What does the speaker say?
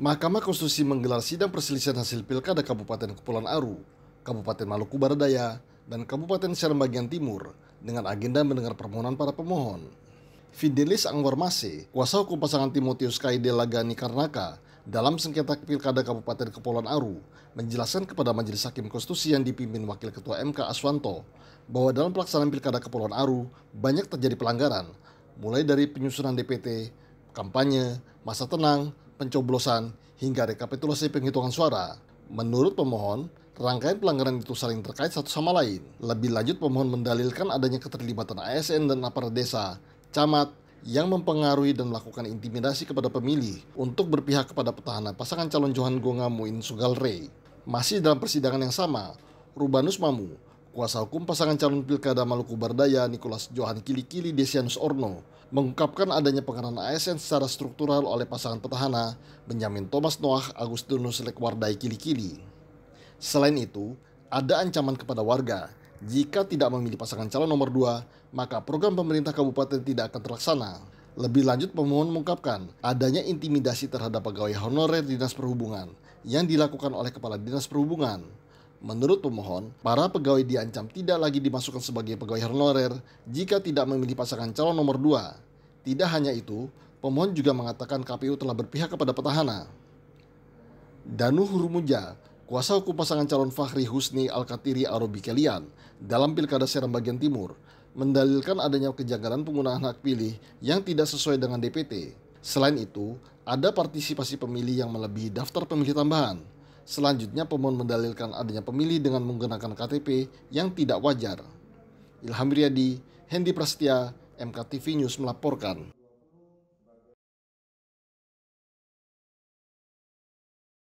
Mahkamah Konstitusi menggelar sidang perselisihan hasil pilkada Kabupaten Kepulauan Aru, Kabupaten Maluku Barat Daya, dan Kabupaten Seram Bagian Timur dengan agenda mendengar permohonan para pemohon. Fidelis Anwar Mase, kuasa hukum pasangan Timotius Kaide Lagani Karnaka, dalam sengketa pilkada Kabupaten Kepulauan Aru, menjelaskan kepada Majelis Hakim Konstitusi yang dipimpin Wakil Ketua MK Aswanto bahwa dalam pelaksanaan pilkada Kepulauan Aru banyak terjadi pelanggaran, mulai dari penyusunan DPT, kampanye, masa tenang, pencoblosan, hingga rekapitulasi penghitungan suara. Menurut pemohon, rangkaian pelanggaran itu saling terkait satu sama lain. Lebih lanjut, pemohon mendalilkan adanya keterlibatan ASN dan aparat desa, camat, yang mempengaruhi dan melakukan intimidasi kepada pemilih untuk berpihak kepada petahana pasangan calon Johan Gonga Muin Sugalre. Masih dalam persidangan yang sama, Rubanus Mamu, Kuasa hukum pasangan calon pilkada Maluku Berdaya Nicholas Johan Kili-Kili Desianus Orno mengungkapkan adanya pengerahan ASN secara struktural oleh pasangan petahana Benjamin Thomas Noah Agustinus Lekwardai Kili-Kili. Selain itu, ada ancaman kepada warga jika tidak memilih pasangan calon nomor 2, maka program pemerintah kabupaten tidak akan terlaksana. Lebih lanjut, pemohon mengungkapkan adanya intimidasi terhadap pegawai honorer dinas perhubungan yang dilakukan oleh kepala dinas perhubungan. Menurut pemohon, para pegawai diancam tidak lagi dimasukkan sebagai pegawai honorer jika tidak memilih pasangan calon nomor dua. Tidak hanya itu, pemohon juga mengatakan KPU telah berpihak kepada petahana. Danu Hurmuja, kuasa hukum pasangan calon Fahri Husni Al-Katiri Arobikelian dalam Pilkada Seram Bagian Timur, mendalilkan adanya kejanggalan penggunaan hak pilih yang tidak sesuai dengan DPT. Selain itu, ada partisipasi pemilih yang melebihi daftar pemilih tambahan. Selanjutnya pemohon mendalilkan adanya pemilih dengan menggunakan KTP yang tidak wajar. Ilham Riyadi, Hendi Prastia, MKTV News melaporkan.